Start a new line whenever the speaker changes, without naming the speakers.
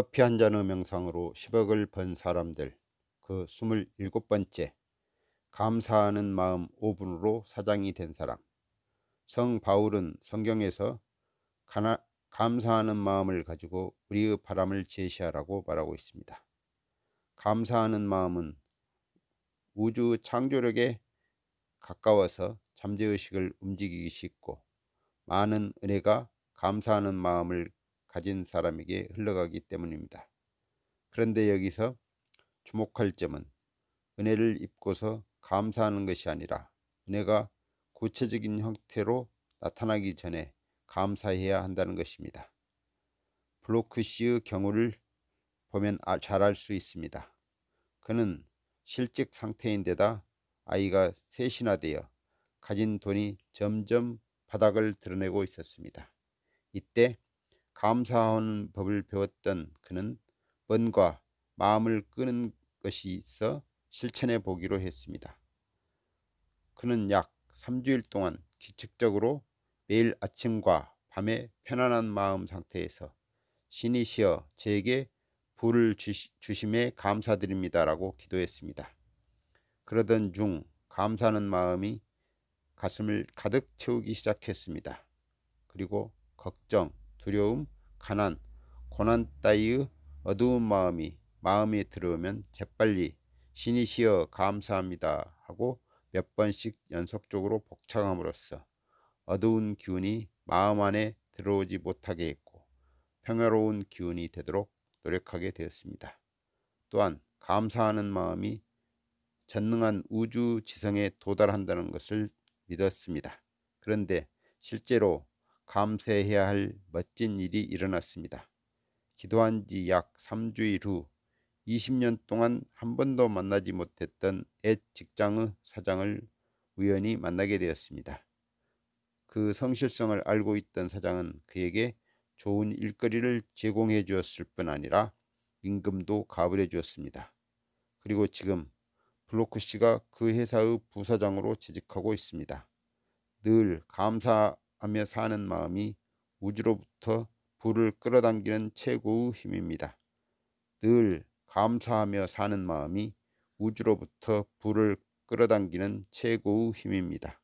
커피 한 잔의 명상으로 10억을 번 사람들 그 27번째 감사하는 마음 5분으로 사장이 된 사람 성 바울은 성경에서 가나, 감사하는 마음을 가지고 우리의 바람을 제시하라고 말하고 있습니다. 감사하는 마음은 우주 창조력에 가까워서 잠재의식을 움직이기 쉽고 많은 은혜가 감사하는 마음을 가진 사람에게 흘러가기 때문입니다. 그런데 여기서 주목할 점은 은혜를 입고서 감사하는 것이 아니라 은혜가 구체적인 형태로 나타나기 전에 감사해야 한다는 것입니다. 블로크 씨의 경우를 보면 아, 잘알 수 있습니다. 그는 실직 상태인데다 아이가 셋이나 되어 가진 돈이 점점 바닥을 드러내고 있었습니다. 이때 감사하는 법을 배웠던 그는 번과 마음을 끄는 것이 있어 실천해 보기로 했습니다. 그는 약 3주일 동안 규칙적으로 매일 아침과 밤에 편안한 마음 상태에서 신이시여 제게 불을 주심에 감사드립니다라고 기도했습니다. 그러던 중 감사하는 마음이 가슴을 가득 채우기 시작했습니다. 그리고 걱정, 두려움, 가난, 고난 따위의 어두운 마음이 마음에 들어오면 재빨리 신이시여 감사합니다 하고 몇 번씩 연속적으로 복창함으로써 어두운 기운이 마음 안에 들어오지 못하게 했고 평화로운 기운이 되도록 노력하게 되었습니다. 또한 감사하는 마음이 전능한 우주 지성에 도달한다는 것을 믿었습니다. 그런데 실제로 감사해야 할 멋진 일이 일어났습니다. 기도한 지 약 3주일 후 20년 동안 한 번도 만나지 못했던 옛 직장의 사장을 우연히 만나게 되었습니다. 그 성실성을 알고 있던 사장은 그에게 좋은 일거리를 제공해 주었을 뿐 아니라 임금도 가불해 주었습니다. 그리고 지금 블로크 씨가 그 회사의 부사장으로 재직하고 있습니다. 늘 감사 하며 사는 마음이 우주로부터 불을 끌어당기는 최고의 힘입니다. 늘 감사하며 사는 마음이 우주로부터 불을 끌어당기는 최고의 힘입니다.